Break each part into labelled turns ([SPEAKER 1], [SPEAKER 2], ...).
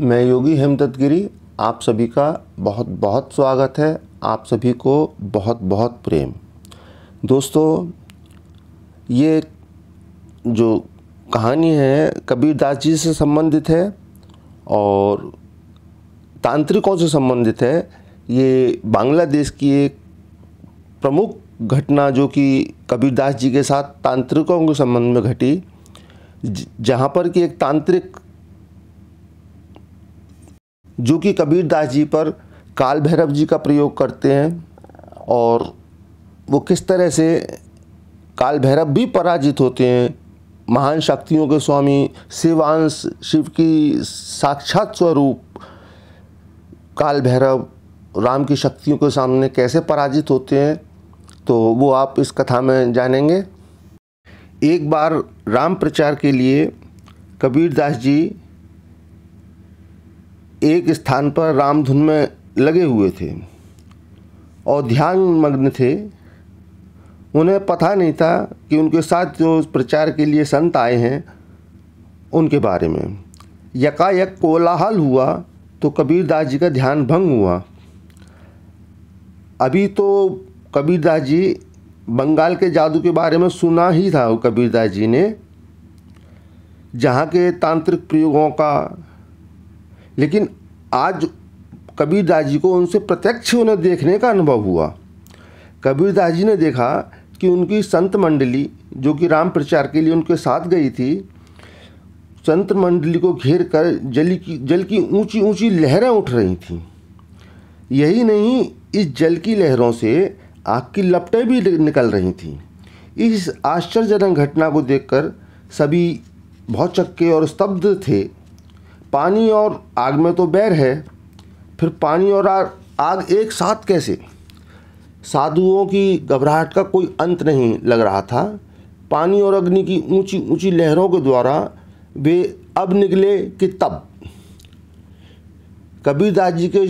[SPEAKER 1] मैं योगी हेमदत्त गिरी आप सभी का बहुत बहुत स्वागत है आप सभी को बहुत बहुत प्रेम दोस्तों ये जो कहानी है कबीरदास जी से संबंधित है और तांत्रिकों से संबंधित है ये बांग्लादेश की एक प्रमुख घटना जो कि कबीरदास जी के साथ तांत्रिकों के संबंध में घटी जहाँ पर कि एक तांत्रिक जो कि कबीर दास जी पर काल भैरव जी का प्रयोग करते हैं और वो किस तरह से काल भैरव भी पराजित होते हैं महान शक्तियों के स्वामी शिवांश शिव की साक्षात स्वरूप काल भैरव राम की शक्तियों के सामने कैसे पराजित होते हैं तो वो आप इस कथा में जानेंगे एक बार राम प्रचार के लिए कबीर दास जी एक स्थान पर रामधुन में लगे हुए थे और ध्यान मग्न थे उन्हें पता नहीं था कि उनके साथ जो प्रचार के लिए संत आए हैं उनके बारे में यकायक कोलाहल हुआ तो कबीरदास जी का ध्यान भंग हुआ अभी तो कबीरदास जी बंगाल के जादू के बारे में सुना ही था कबीरदास जी ने जहाँ के तांत्रिक प्रयोगों का लेकिन आज कबीरदास जी को उनसे प्रत्यक्ष उन्हें देखने का अनुभव हुआ कबीरदास जी ने देखा कि उनकी संत मंडली जो कि राम प्रचार के लिए उनके साथ गई थी संत मंडली को घेर कर जल की जल की ऊंची ऊंची लहरें उठ रही थीं यही नहीं इस जल की लहरों से आग की लपटें भी निकल रही थीं इस आश्चर्यजनक घटना को देखकर सभी बहुत चक्के और स्तब्ध थे पानी और आग में तो बैर है फिर पानी और आग आग एक साथ कैसे साधुओं की घबराहट का कोई अंत नहीं लग रहा था पानी और अग्नि की ऊंची ऊंची लहरों के द्वारा वे अब निकले कि तब कबीरदास जी के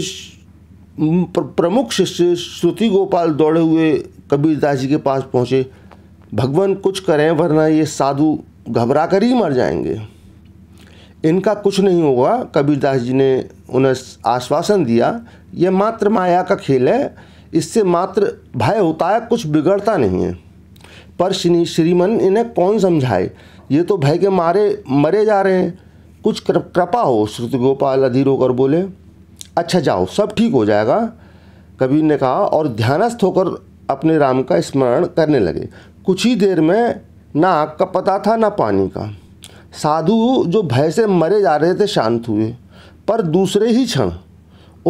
[SPEAKER 1] प्रमुख शिष्य श्रुति गोपाल दौड़े हुए कबीरदास जी के पास पहुँचे भगवान कुछ करें वरना ये साधु घबरा कर ही मर जाएंगे इनका कुछ नहीं होगा कबीरदास जी ने उन्हें आश्वासन दिया यह मात्र माया का खेल है इससे मात्र भय होता है कुछ बिगड़ता नहीं है पर श्री श्रीमन इन्हें कौन समझाए ये तो भय के मारे मरे जा रहे हैं कुछ कृपा हो श्रुति गोपाल अधीर होकर बोले अच्छा जाओ सब ठीक हो जाएगा कबीर ने कहा और ध्यानस्थ होकर अपने राम का स्मरण करने लगे कुछ ही देर में ना आग का पता था ना पानी का साधु जो भय से मरे जा रहे थे शांत हुए पर दूसरे ही क्षण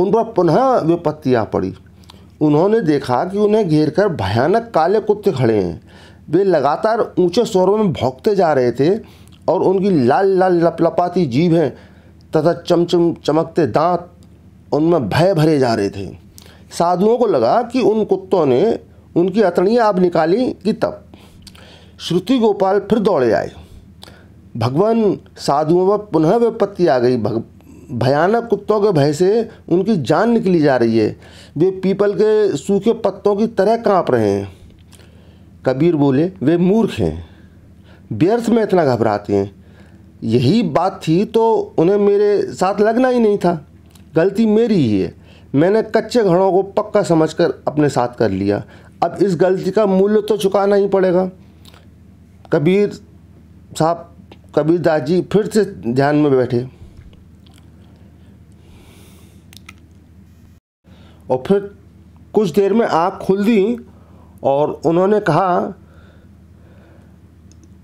[SPEAKER 1] उन पर पुनः विपत्ति आ पड़ी उन्होंने देखा कि उन्हें घेर कर भयानक काले कुत्ते खड़े हैं वे लगातार ऊंचे स्वरों में भौंकते जा रहे थे और उनकी लाल लाल लपलपाती जीभें तथा चमचम चमकते दांत उनमें भय भरे जा रहे थे साधुओं को लगा कि उन कुत्तों ने उनकी अतड़ियाँ आप निकाली कि तब श्रुति गोपाल फिर दौड़े आए भगवान साधुओं पर पुनः विपत्ति आ गई भग भयानक कुत्तों के भय से उनकी जान निकली जा रही है वे पीपल के सूखे पत्तों की तरह कांप रहे हैं कबीर बोले वे मूर्ख हैं व्यर्थ में इतना घबराते हैं यही बात थी तो उन्हें मेरे साथ लगना ही नहीं था गलती मेरी ही है मैंने कच्चे घड़ों को पक्का समझकर अपने साथ कर लिया अब इस गलती का मूल्य तो चुकाना ही पड़ेगा कबीर साहब कबीरदास जी फिर से ध्यान में बैठे और फिर कुछ देर में आँख खुल दी और उन्होंने कहा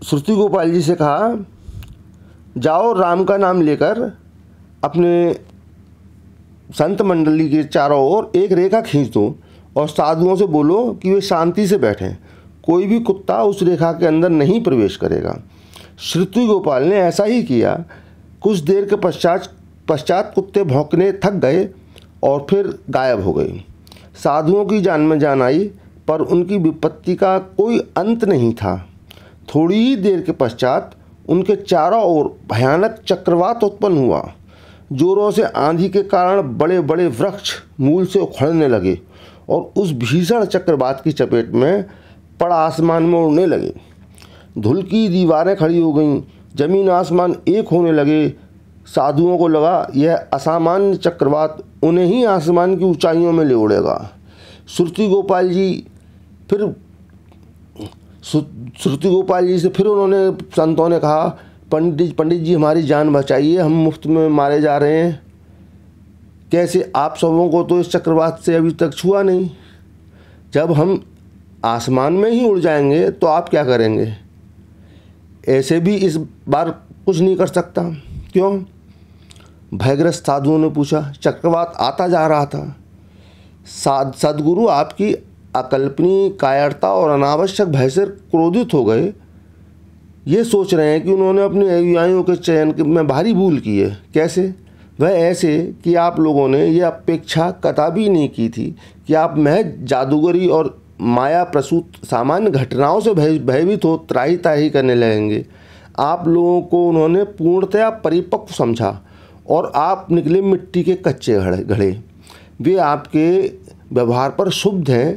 [SPEAKER 1] श्रुति गोपाल जी से कहा जाओ राम का नाम लेकर अपने संत मंडली के चारों ओर एक रेखा खींच दो और साधुओं से बोलो कि वे शांति से बैठें कोई भी कुत्ता उस रेखा के अंदर नहीं प्रवेश करेगा श्रुति गोपाल ने ऐसा ही किया कुछ देर के पश्चात पश्चात कुत्ते भौंकने थक गए और फिर गायब हो गए साधुओं की जान में जान आई पर उनकी विपत्ति का कोई अंत नहीं था थोड़ी ही देर के पश्चात उनके चारों ओर भयानक चक्रवात उत्पन्न हुआ जोरों से आंधी के कारण बड़े बड़े वृक्ष मूल से उखड़ने लगे और उस भीषण चक्रवात की चपेट में पड़ा आसमान में उड़ने लगे धुल की दीवारें खड़ी हो गईं जमीन आसमान एक होने लगे साधुओं को लगा यह असामान्य चक्रवात उन्हें ही आसमान की ऊंचाइयों में ले उड़ेगा श्रुति गोपाल जी फिर श्रुति गोपाल जी से फिर उन्होंने संतों ने कहा पंडित पंडित जी हमारी जान बचाइए हम मुफ्त में मारे जा रहे हैं कैसे आप सबों को तो इस चक्रवात से अभी तक छुआ नहीं जब हम आसमान में ही उड़ जाएंगे तो आप क्या करेंगे ऐसे भी इस बार कुछ नहीं कर सकता क्यों भयग्रस्त साधुओं ने पूछा चक्रवात आता जा रहा था साध सदगुरु आपकी अकल्पनीय कायरता और अनावश्यक भय से क्रोधित हो गए ये सोच रहे हैं कि उन्होंने अपने अयुयायों के चयन में भारी भूल की है कैसे वह ऐसे कि आप लोगों ने यह अपेक्षा कदा भी नहीं की थी कि आप महज जादूगरी और माया प्रसूत सामान्य घटनाओं से भयभीत हो त्राही ताही करने लगेंगे आप लोगों को उन्होंने पूर्णतया परिपक्व समझा और आप निकले मिट्टी के कच्चे घड़े वे आपके व्यवहार पर शुद्ध हैं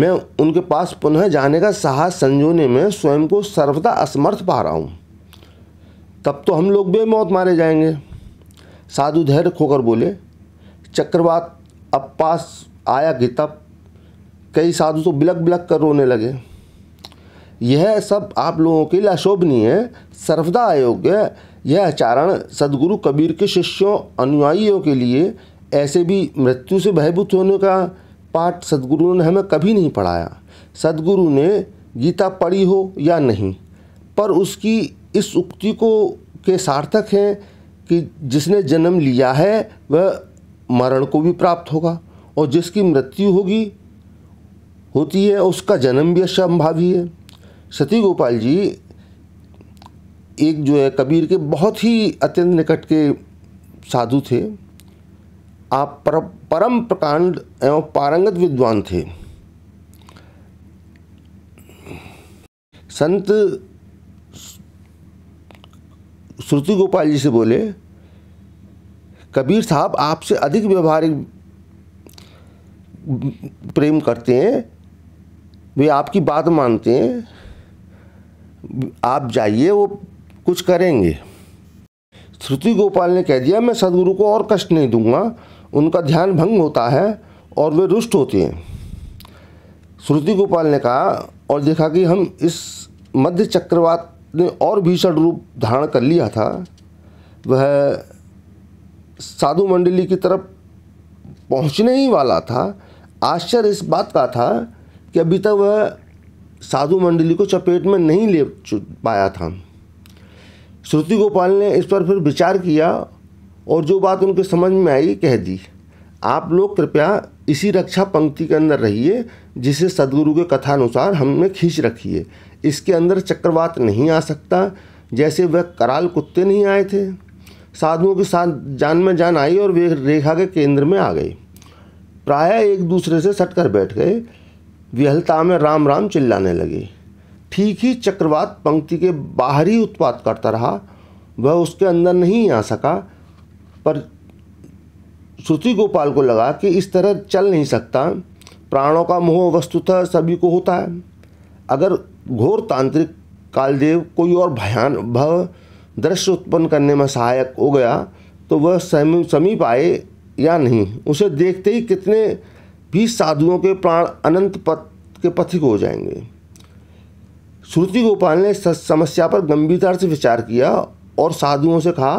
[SPEAKER 1] मैं उनके पास पुनः जाने का साहस संजोने में स्वयं को सर्वदा असमर्थ पा रहा हूँ तब तो हम लोग बेमौत मारे जाएंगे साधु धैर्य खोकर बोले चक्रवात अब पास आया कि तब कई साधु तो बिलक बिलक कर रोने लगे यह सब आप लोगों के लिए अशोभनीय सर्वदा अयोग्य यह आचारण सदगुरु कबीर के शिष्यों अनुयायियों के लिए ऐसे भी मृत्यु से भयभूत होने का पाठ सदगुरु ने हमें कभी नहीं पढ़ाया सदगुरु ने गीता पढ़ी हो या नहीं पर उसकी इस उक्ति को के सार्थक हैं कि जिसने जन्म लिया है वह मरण को भी प्राप्त होगा और जिसकी मृत्यु होगी होती है उसका जन्म भी असंभावी है सती गोपाल जी एक जो है कबीर के बहुत ही अत्यंत निकट के साधु थे आप पर, परम प्रकांड एवं पारंगत विद्वान थे संत श्रुति गोपाल जी से बोले कबीर साहब आपसे अधिक व्यवहारिक प्रेम करते हैं वे आपकी बात मानते हैं आप जाइए वो कुछ करेंगे श्रुति गोपाल ने कह दिया मैं सदगुरु को और कष्ट नहीं दूंगा उनका ध्यान भंग होता है और वे रुष्ट होते हैं श्रुति गोपाल ने कहा और देखा कि हम इस मध्य चक्रवात ने और भीषण रूप धारण कर लिया था वह साधु मंडली की तरफ पहुंचने ही वाला था आश्चर्य इस बात का था कि अभी तक वह साधु मंडली को चपेट में नहीं ले पाया था श्रुति गोपाल ने इस पर फिर विचार किया और जो बात उनके समझ में आई कह दी आप लोग कृपया इसी रक्षा पंक्ति के अंदर रहिए जिसे सदगुरु के कथानुसार हमने खींच रखी है इसके अंदर चक्रवात नहीं आ सकता जैसे वह कराल कुत्ते नहीं आए थे साधुओं के साथ जान में जान आई और वे रेखा के केंद्र में आ गए प्राय एक दूसरे से सटकर बैठ गए विहलता में राम राम चिल्लाने लगे ठीक ही चक्रवात पंक्ति के बाहरी उत्पात करता रहा वह उसके अंदर नहीं आ सका पर श्रुति गोपाल को लगा कि इस तरह चल नहीं सकता प्राणों का मोह वस्तुतः सभी को होता है अगर घोर तांत्रिक कालदेव कोई और भयान भव दृश्य उत्पन्न करने में सहायक हो गया तो वह समीप आए या नहीं उसे देखते ही कितने भी साधुओं के प्राण अनंत पथ के पथिक हो जाएंगे श्रुति गोपाल ने समस्या पर गंभीरता से विचार किया और साधुओं से कहा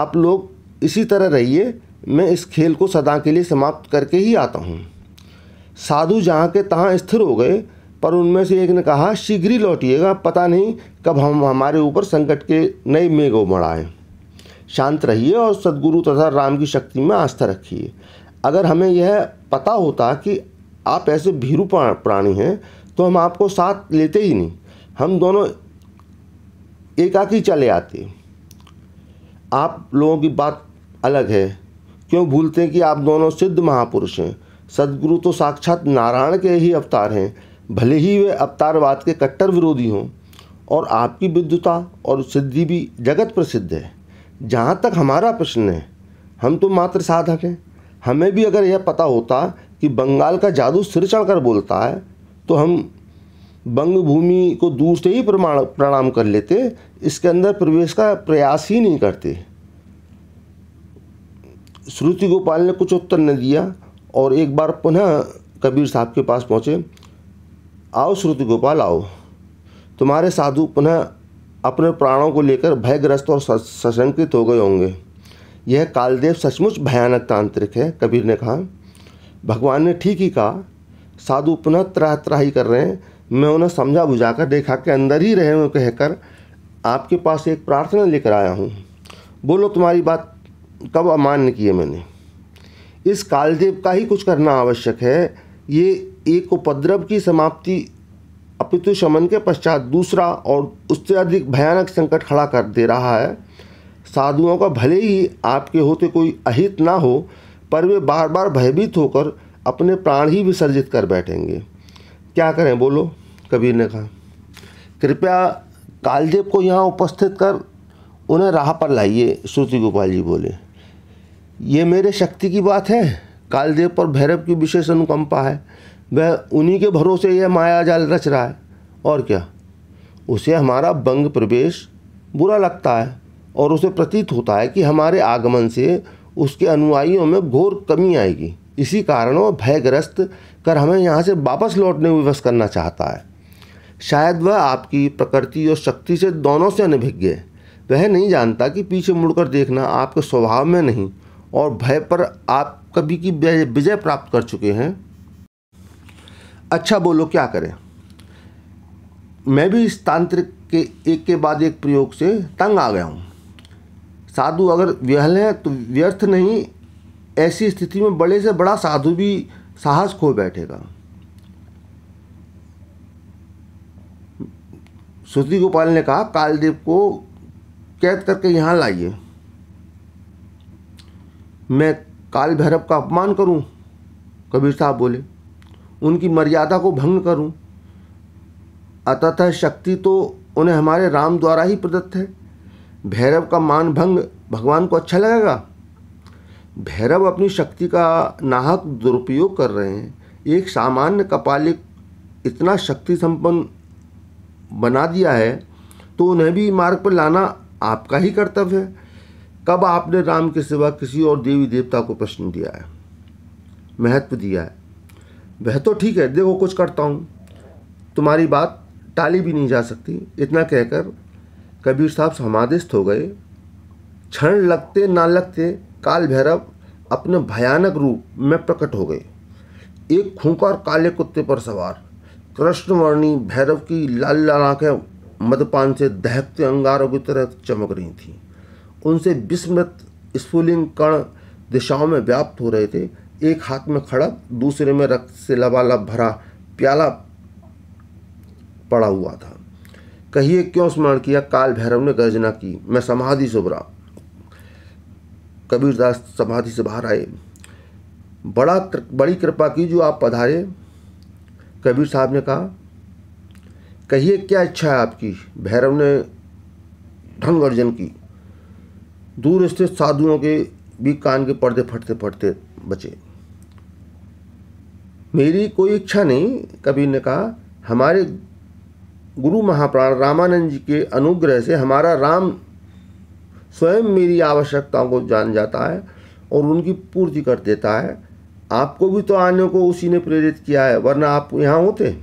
[SPEAKER 1] आप लोग इसी तरह रहिए मैं इस खेल को सदा के लिए समाप्त करके ही आता हूँ साधु जहाँ के तहाँ स्थिर हो गए पर उनमें से एक ने कहा शीघ्र ही लौटिएगा पता नहीं कब हम हमारे ऊपर संकट के नए मेघ उमड़ाएं शांत रहिए और सदगुरु तथा राम की शक्ति में आस्था रखिए अगर हमें यह पता होता कि आप ऐसे भीरू प्राणी हैं तो हम आपको साथ लेते ही नहीं हम दोनों एकाकी चले आते आप लोगों की बात अलग है क्यों भूलते हैं कि आप दोनों सिद्ध महापुरुष हैं सदगुरु तो साक्षात नारायण के ही अवतार हैं भले ही वे अवतारवाद के कट्टर विरोधी हों और आपकी विद्युता और सिद्धि भी जगत प्रसिद्ध है जहाँ तक हमारा प्रश्न है हम तो मात्र साधक हैं हमें भी अगर यह पता होता कि बंगाल का जादू सिर चढ़कर बोलता है तो हम बंग भूमि को दूर से ही प्रमाण प्रणाम कर लेते इसके अंदर प्रवेश का प्रयास ही नहीं करते श्रुति गोपाल ने कुछ उत्तर न दिया और एक बार पुनः कबीर साहब के पास पहुँचे आओ श्रुति गोपाल आओ तुम्हारे साधु पुनः अपने प्राणों को लेकर भयग्रस्त और सशंकित हो गए होंगे यह कालदेव सचमुच भयानक तांत्रिक है कबीर ने कहा भगवान ने ठीक ही कहा साधु पुनः त्राह त्राही कर रहे हैं मैं उन्हें समझा बुझा कर देखा के अंदर ही रहे हुए कहकर आपके पास एक प्रार्थना लेकर आया हूँ बोलो तुम्हारी बात कब अमान्य किए मैंने इस कालदेव का ही कुछ करना आवश्यक है ये एक उपद्रव की समाप्ति अपितु शमन के पश्चात दूसरा और उससे अधिक भयानक संकट खड़ा कर दे रहा है साधुओं का भले ही आपके होते कोई अहित ना हो पर वे बार बार भयभीत होकर अपने प्राण ही विसर्जित कर बैठेंगे क्या करें बोलो कबीर ने कहा कृपया कालदेव को यहाँ उपस्थित कर उन्हें राह पर लाइए श्रुति गोपाल जी बोले ये मेरे शक्ति की बात है कालदेव पर भैरव की विशेष अनुकंपा है वह उन्हीं के भरोसे यह माया जाल रच रहा है और क्या उसे हमारा बंग प्रवेश बुरा लगता है और उसे प्रतीत होता है कि हमारे आगमन से उसके अनुयायियों में घोर कमी आएगी इसी कारण वह भयग्रस्त कर हमें यहाँ से वापस लौटने में विवश करना चाहता है शायद वह आपकी प्रकृति और शक्ति से दोनों से अनभिज्ञ है वह नहीं जानता कि पीछे मुड़कर देखना आपके स्वभाव में नहीं और भय पर आप कभी की विजय प्राप्त कर चुके हैं अच्छा बोलो क्या करें मैं भी इस तांत्रिक के एक के बाद एक प्रयोग से तंग आ गया हूँ साधु अगर व्यहल हैं तो व्यर्थ नहीं ऐसी स्थिति में बड़े से बड़ा साधु भी साहस खो बैठेगा श्रुति गोपाल ने कहा कालदेव को कैद करके यहाँ लाइए मैं काल भैरव का अपमान करूं कबीर साहब बोले उनकी मर्यादा को भंग करूं अतः शक्ति तो उन्हें हमारे राम द्वारा ही प्रदत्त है भैरव का मान भंग भगवान को अच्छा लगेगा भैरव अपनी शक्ति का नाहक दुरुपयोग कर रहे हैं एक सामान्य कपालिक इतना शक्ति संपन्न बना दिया है तो उन्हें भी मार्ग पर लाना आपका ही कर्तव्य है कब आपने राम के सिवा किसी और देवी देवता को प्रश्न दिया है महत्व दिया है वह तो ठीक है देखो कुछ करता हूँ तुम्हारी बात टाली भी नहीं जा सकती इतना कहकर कबीर साहब समाधिस्थ हो गए क्षण लगते ना लगते काल भैरव अपने भयानक रूप में प्रकट हो गए एक खूंखार काले कुत्ते पर सवार कृष्णवर्णी भैरव की लाल लाल आँखें मदपान से दहकते अंगारों की तरह चमक रही थीं उनसे विस्मृत स्फुलिंग कण दिशाओं में व्याप्त हो रहे थे एक हाथ में खड़क दूसरे में रक्त से लबालब भरा प्याला पड़ा हुआ था कहिए क्यों स्मरण किया काल भैरव ने गर्जना की मैं समाधि से उभरा कबीरदास समाधि से बाहर आए बड़ा बड़ी कृपा की जो आप पधारे कबीर साहब ने कहा कहिए क्या इच्छा है आपकी भैरव ने ढंग अर्जन की दूर स्थित साधुओं के भी कान के पर्दे फटते फटते बचे मेरी कोई इच्छा नहीं कबीर ने कहा हमारे गुरु महाप्राण रामानंद जी के अनुग्रह से हमारा राम स्वयं मेरी आवश्यकताओं को जान जाता है और उनकी पूर्ति कर देता है आपको भी तो आने को उसी ने प्रेरित किया है वरना आप यहाँ होते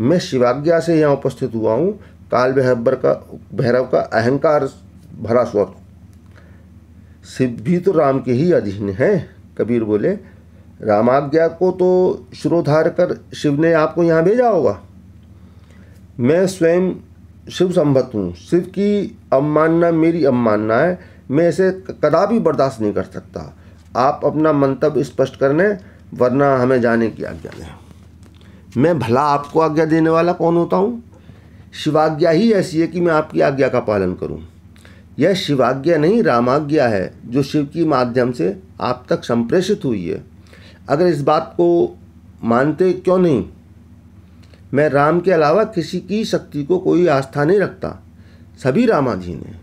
[SPEAKER 1] मैं शिवाज्ञा से यहाँ उपस्थित हुआ हूँ काल भैरवर का भैरव का अहंकार भरा स्वर शिव भी तो राम के ही अधीन है कबीर बोले रामाज्ञा को तो श्रोधार कर शिव ने आपको यहाँ भेजा होगा मैं स्वयं शिव संभत हूँ शिव की अवमानना मेरी अवमानना है मैं इसे कदापि बर्दाश्त नहीं कर सकता आप अपना मंतव्य स्पष्ट कर लें वरना हमें जाने की आज्ञा दें मैं भला आपको आज्ञा देने वाला कौन होता हूँ शिवाज्ञा ही ऐसी है कि मैं आपकी आज्ञा का पालन करूँ यह शिवाज्ञा नहीं रामाज्ञा है जो शिव की माध्यम से आप तक संप्रेषित हुई है अगर इस बात को मानते क्यों नहीं मैं राम के अलावा किसी की शक्ति को कोई आस्था नहीं रखता सभी रामाधीन हैं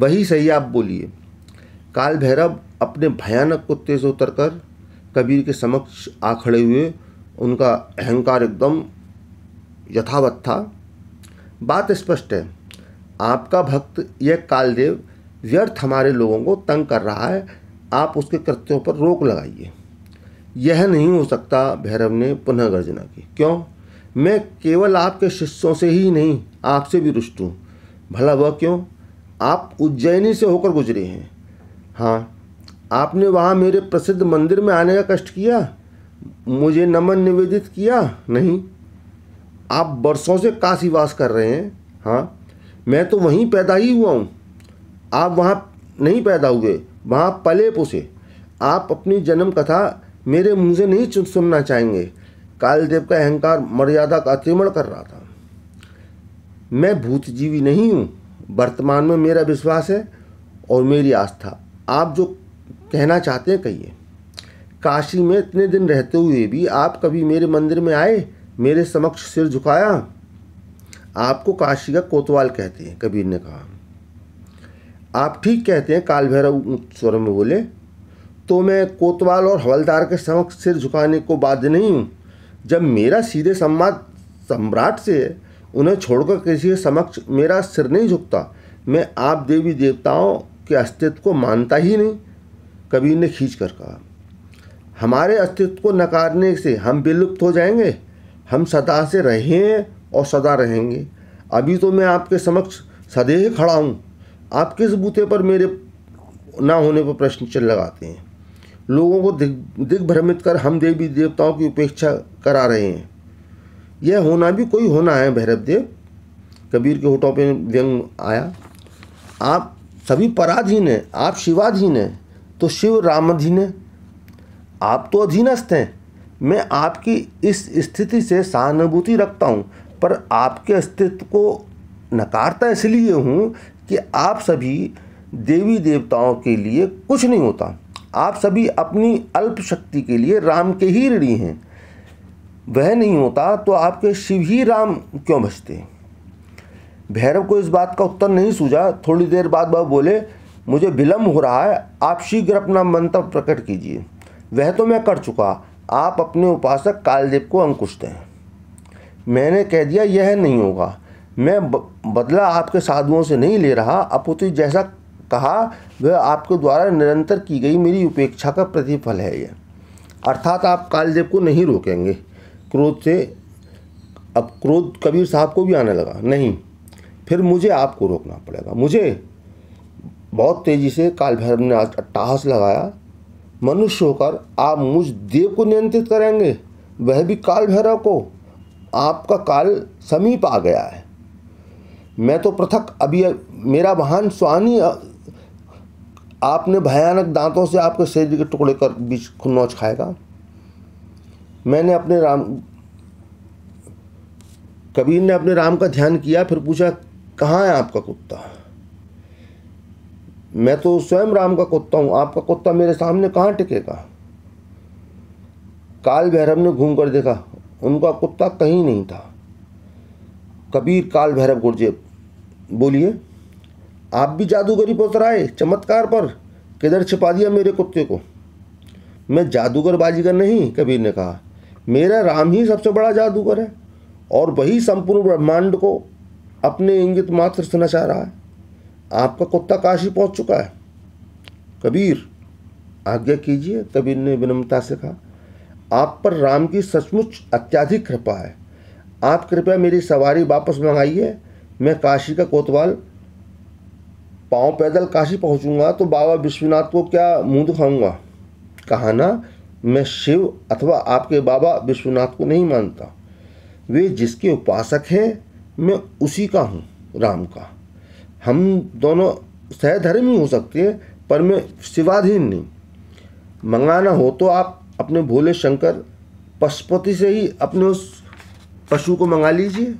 [SPEAKER 1] वही सही आप बोलिए काल भैरव अपने भयानक कुत्ते से उतर कर कबीर के समक्ष आ खड़े हुए उनका अहंकार एकदम यथावत था बात स्पष्ट है आपका भक्त यह कालदेव व्यर्थ हमारे लोगों को तंग कर रहा है आप उसके कृत्यों पर रोक लगाइए यह नहीं हो सकता भैरव ने पुनः गर्जना की क्यों मैं केवल आपके शिष्यों से ही नहीं आपसे भी रुष्ट हूँ भला वह क्यों आप उज्जैनी से होकर गुजरे हैं हाँ आपने वहाँ मेरे प्रसिद्ध मंदिर में आने का कष्ट किया मुझे नमन निवेदित किया नहीं आप बरसों से काशीवास कर रहे हैं हाँ मैं तो वहीं पैदा ही हुआ हूँ आप वहाँ नहीं पैदा हुए वहाँ पले पोसे आप अपनी जन्म कथा मेरे मुँह से नहीं सुनना चाहेंगे कालदेव का अहंकार मर्यादा का अतिक्रमण कर रहा था मैं भूत जीवी नहीं हूँ वर्तमान में मेरा विश्वास है और मेरी आस्था आप जो कहना चाहते हैं कहिए काशी में इतने दिन रहते हुए भी आप कभी मेरे मंदिर में आए मेरे समक्ष सिर झुकाया आपको काशी का कोतवाल कहते हैं कबीर ने कहा आप ठीक कहते हैं काल भैरव स्वर में बोले तो मैं कोतवाल और हवलदार के समक्ष सिर झुकाने को बाध्य नहीं हूँ जब मेरा सीधे संवाद सम्राट से है उन्हें छोड़कर किसी के समक्ष मेरा सिर नहीं झुकता मैं आप देवी देवताओं के अस्तित्व को मानता ही नहीं कबीर ने खींच कर कहा हमारे अस्तित्व को नकारने से हम विलुप्त हो जाएंगे हम सदा से रहे हैं और सदा रहेंगे अभी तो मैं आपके समक्ष सदैव खड़ा हूँ आप किस बूते पर मेरे ना होने पर प्रश्न चिन्ह लगाते हैं लोगों को दिग दिग्भ्रमित कर हम देवी देवताओं की उपेक्षा करा रहे हैं यह होना भी कोई होना है भैरव देव कबीर के होटों पर व्यंग आया आप सभी पराधीन हैं आप शिवाधीन हैं तो शिव रामाधीन हैं आप तो अधीनस्थ हैं मैं आपकी इस स्थिति से सहानुभूति रखता हूँ पर आपके अस्तित्व को नकारता इसलिए हूँ कि आप सभी देवी देवताओं के लिए कुछ नहीं होता आप सभी अपनी अल्प शक्ति के लिए राम के ही ऋणी हैं वह नहीं होता तो आपके शिव ही राम क्यों बचते भैरव को इस बात का उत्तर नहीं सूझा थोड़ी देर बाद वह बोले मुझे विलम्ब हो रहा है आप शीघ्र अपना मंतव्य प्रकट कीजिए वह तो मैं कर चुका आप अपने उपासक कालदेव को अंकुश दें मैंने कह दिया यह नहीं होगा मैं बदला आपके साधुओं से नहीं ले रहा अपुति जैसा कहा वह आपके द्वारा निरंतर की गई मेरी उपेक्षा का प्रतिफल है यह अर्थात आप कालदेव को नहीं रोकेंगे क्रोध से अब क्रोध कबीर साहब को भी आने लगा नहीं फिर मुझे आपको रोकना पड़ेगा मुझे बहुत तेज़ी से काल भैरव ने आज अट्टाहस लगाया मनुष्य होकर आप मुझ देव को नियंत्रित करेंगे वह भी काल भैरव को आपका काल समीप आ गया है मैं तो पृथक अभी मेरा वाहन स्वानी आपने भयानक दांतों से आपके शरीर के टुकड़े कर बीच नोच खाएगा मैंने अपने राम कबीर ने अपने राम का ध्यान किया फिर पूछा कहाँ है आपका कुत्ता मैं तो स्वयं राम का कुत्ता हूँ आपका कुत्ता मेरे सामने कहाँ टिकेगा काल भैरव ने घूम कर देखा उनका कुत्ता कहीं नहीं था कबीर काल भैरव गुर्जे बोलिए आप भी जादूगरी पर उतराए चमत्कार पर किधर छिपा दिया मेरे कुत्ते को मैं जादूगर बाजीगर नहीं कबीर ने कहा मेरा राम ही सबसे बड़ा जादूगर है और वही संपूर्ण ब्रह्मांड को अपने इंगित मात्र से नचा रहा है आपका कुत्ता काशी पहुंच चुका है कबीर आज्ञा कीजिए कबीर ने विनम्रता से कहा आप पर राम की सचमुच अत्याधिक कृपा है आप कृपया मेरी सवारी वापस मंगाइए मैं काशी का कोतवाल पाँव पैदल काशी पहुंचूंगा तो बाबा विश्वनाथ को क्या मुंह दिखाऊंगा कहा ना मैं शिव अथवा आपके बाबा विश्वनाथ को नहीं मानता वे जिसके उपासक हैं मैं उसी का हूँ राम का हम दोनों सहधर्मी हो सकते हैं पर मैं शिवाधीन नहीं मंगाना हो तो आप अपने भोले शंकर पशुपति से ही अपने उस पशु को मंगा लीजिए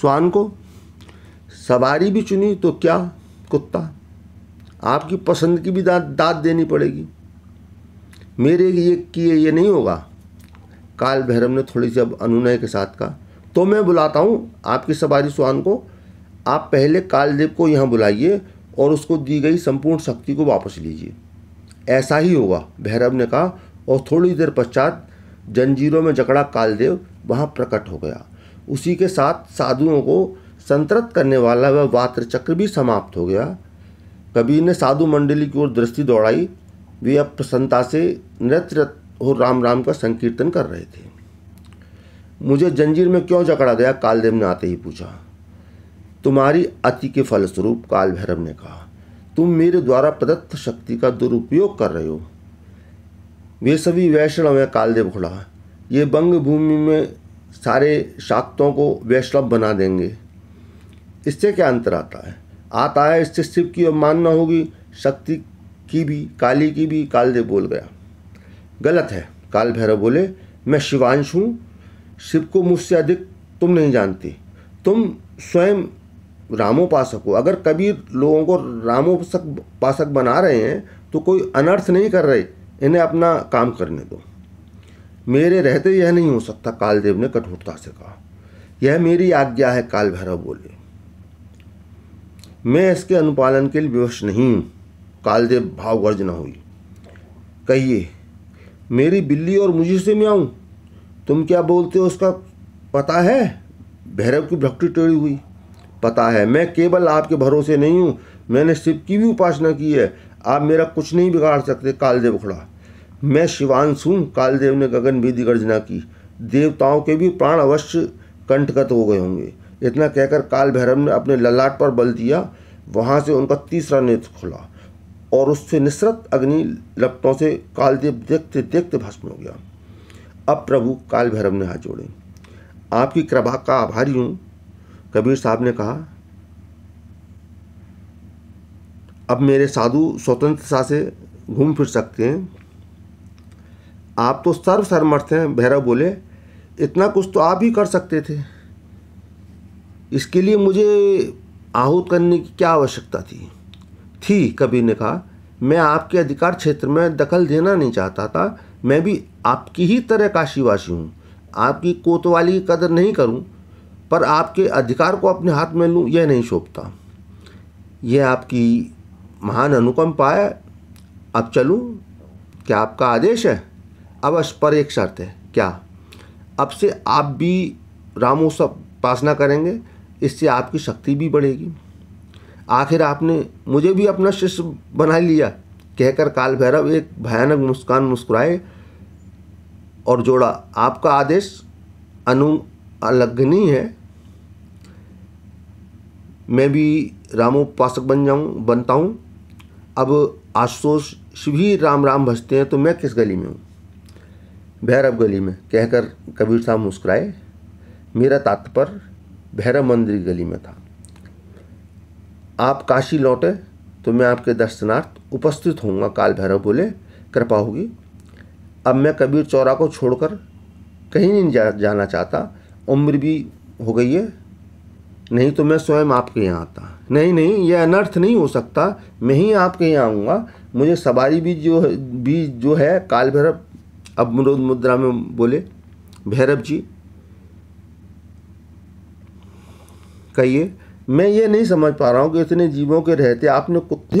[SPEAKER 1] स्वान को सवारी भी चुनी तो क्या कुत्ता आपकी पसंद की भी दाद दाद देनी पड़ेगी मेरे ये किए ये नहीं होगा काल भैरव ने थोड़ी सी अब अनुनय के साथ कहा तो मैं बुलाता हूँ आपकी सवारी सुहान को आप पहले कालदेव को यहाँ बुलाइए और उसको दी गई संपूर्ण शक्ति को वापस लीजिए ऐसा ही होगा भैरव ने कहा और थोड़ी देर पश्चात जंजीरों में जकड़ा कालदेव वहाँ प्रकट हो गया उसी के साथ साधुओं को संतरत करने वाला वह वा वात्र चक्र भी समाप्त हो गया कबीर ने साधु मंडली की ओर दृष्टि दौड़ाई वे अब प्रसन्नता से नृत्यरत हो राम राम का संकीर्तन कर रहे थे मुझे जंजीर में क्यों जकड़ा गया कालदेव ने आते ही पूछा तुम्हारी अति के फलस्वरूप काल भैरव ने कहा तुम मेरे द्वारा प्रदत्त शक्ति का दुरुपयोग कर रहे हो वे सभी वैष्णव हैं कालदेव घोड़ा ये बंग भूमि में सारे शाक्तों को वैष्णव बना देंगे इससे क्या अंतर आता है आता है इससे शिव की अवमानना होगी शक्ति की भी काली की भी कालदेव बोल गया गलत है काल भैरव बोले मैं शिवांश हूँ शिव को मुझसे अधिक तुम नहीं जानती तुम स्वयं रामोपासक हो अगर कबीर लोगों को रामोपासक पासक बना रहे हैं तो कोई अनर्थ नहीं कर रहे इन्हें अपना काम करने दो मेरे रहते यह नहीं हो सकता कालदेव ने कठोरता से कहा यह मेरी आज्ञा है काल भैरव बोले मैं इसके अनुपालन के लिए विवश नहीं हूँ कालदेव भाव गर्जना हुई कहिए मेरी बिल्ली और मुझे से मैं आऊँ तुम क्या बोलते हो उसका पता है भैरव की भक्ति टेढ़ी हुई पता है मैं केवल आपके भरोसे नहीं हूँ मैंने शिव की भी उपासना की है आप मेरा कुछ नहीं बिगाड़ सकते कालदेव उखड़ा मैं शिवांश हूँ कालदेव ने गगन विधि गर्जना की देवताओं के भी प्राण अवश्य कंठगत हो गए होंगे इतना कहकर काल भैरव ने अपने ललाट पर बल दिया वहाँ से उनका तीसरा नेत्र खुला और उससे निसरत अग्नि लपटों से कालदेव देखते देखते भस्म हो गया अब प्रभु काल भैरव ने हाथ जोड़े आपकी कृपा का आभारी हूँ कबीर साहब ने कहा अब मेरे साधु स्वतंत्रता से घूम फिर सकते हैं आप तो सर्व सर्वसर्मर्थ हैं भैरव बोले इतना कुछ तो आप ही कर सकते थे इसके लिए मुझे आहूत करने की क्या आवश्यकता थी थी कबीर ने कहा मैं आपके अधिकार क्षेत्र में दखल देना नहीं चाहता था मैं भी आपकी ही तरह काशीवासी हूँ आपकी कोतवाली की कदर नहीं करूँ पर आपके अधिकार को अपने हाथ में लूँ यह नहीं शोभता यह आपकी महान अनुकंपा है अब चलूँ क्या आपका आदेश है अवश्य पर एक शर्त है क्या अब से आप भी रामोत्सव उपासना करेंगे इससे आपकी शक्ति भी बढ़ेगी आखिर आपने मुझे भी अपना शिष्य बना लिया कहकर काल भैरव एक भयानक मुस्कान मुस्कुराए और जोड़ा आपका आदेश अनुलग्नी है मैं भी रामोपासक बन जाऊं बनता हूं अब आशुतोष भी राम राम भजते हैं तो मैं किस गली में हूँ भैरव गली में कहकर कबीर साहब मुस्कुराए मेरा तात्पर्य भैरव मंदिर गली में था आप काशी लौटे तो मैं आपके दर्शनार्थ उपस्थित होऊंगा काल भैरव बोले कृपा होगी अब मैं कबीर चौरा को छोड़कर कहीं नहीं जा, जाना चाहता उम्र भी हो गई है नहीं तो मैं स्वयं आपके यहाँ आता नहीं नहीं यह अनर्थ नहीं हो सकता मैं ही आपके यहाँ आऊँगा मुझे सवारी भी जो भी जो है काल भैरव अब मुद्रा में बोले भैरव जी कहिए मैं ये नहीं समझ पा रहा हूँ कि इतने जीवों के रहते आपने कुत्ते